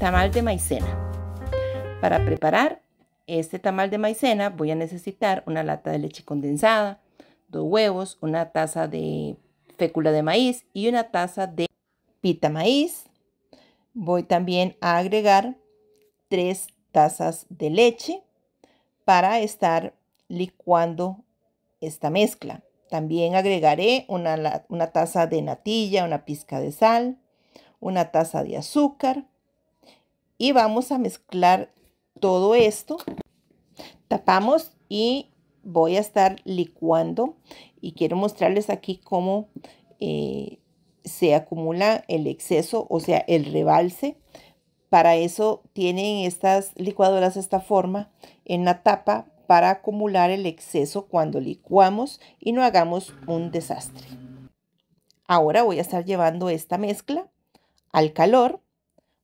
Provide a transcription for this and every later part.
Tamal de maicena. Para preparar este tamal de maicena voy a necesitar una lata de leche condensada, dos huevos, una taza de fécula de maíz y una taza de pita maíz. Voy también a agregar tres tazas de leche para estar licuando esta mezcla. También agregaré una, una taza de natilla, una pizca de sal, una taza de azúcar, y vamos a mezclar todo esto. Tapamos y voy a estar licuando y quiero mostrarles aquí cómo eh, se acumula el exceso, o sea, el rebalse. Para eso tienen estas licuadoras esta forma en la tapa para acumular el exceso cuando licuamos y no hagamos un desastre. Ahora voy a estar llevando esta mezcla al calor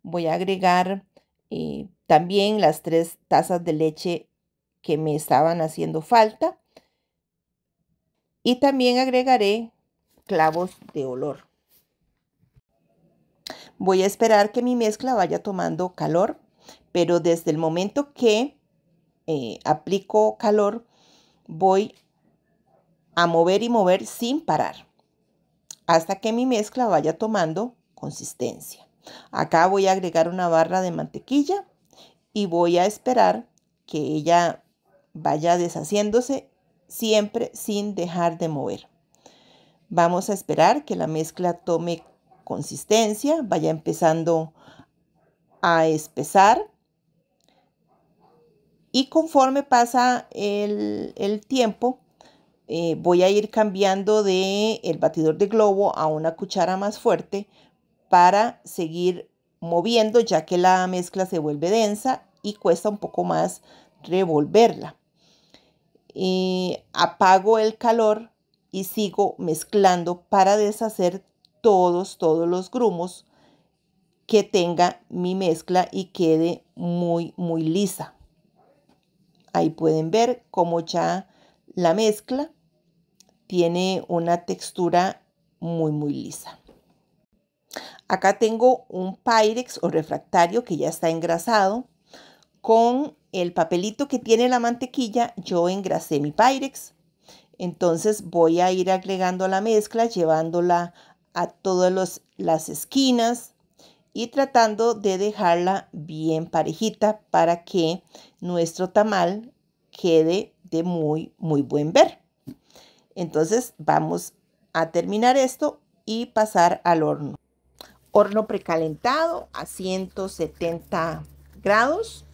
voy a agregar eh, también las tres tazas de leche que me estaban haciendo falta. Y también agregaré clavos de olor. Voy a esperar que mi mezcla vaya tomando calor, pero desde el momento que eh, aplico calor, voy a mover y mover sin parar, hasta que mi mezcla vaya tomando consistencia. Acá voy a agregar una barra de mantequilla y voy a esperar que ella vaya deshaciéndose siempre sin dejar de mover. Vamos a esperar que la mezcla tome consistencia, vaya empezando a espesar. Y conforme pasa el, tiempo, eh, voy a ir cambiando de el batidor de globo a una cuchara más fuerte para seguir moviendo ya que la mezcla se vuelve densa y cuesta un poco más revolverla. Eh, apago el calor y sigo mezclando para deshacer todos, todos los grumos que tenga mi mezcla y quede muy, muy lisa. Ahí pueden ver cómo ya la mezcla tiene una textura muy, muy lisa. Acá tengo un Pyrex o refractario que ya está engrasado. Con el papelito que tiene la mantequilla, yo engrasé mi Pyrex. Entonces voy a ir agregando la mezcla, llevándola a todas las esquinas y tratando de dejarla bien parejita para que nuestro tamal quede de muy, muy buen ver. Entonces vamos a terminar esto y pasar al horno horno precalentado a 170 grados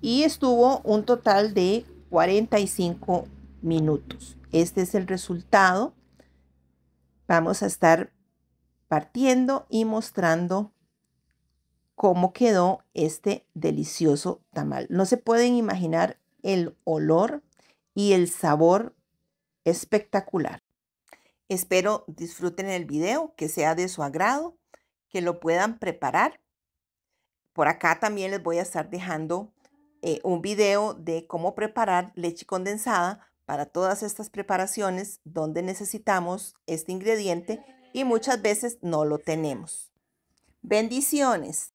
y estuvo un total de 45 minutos. Este es el resultado. Vamos a estar partiendo y mostrando cómo quedó este delicioso tamal. No se pueden imaginar el olor y el sabor espectacular. Espero disfruten el video, que sea de su agrado que lo puedan preparar. Por acá también les voy a estar dejando eh, un video de cómo preparar leche condensada para todas estas preparaciones donde necesitamos este ingrediente y muchas veces no lo tenemos. Bendiciones.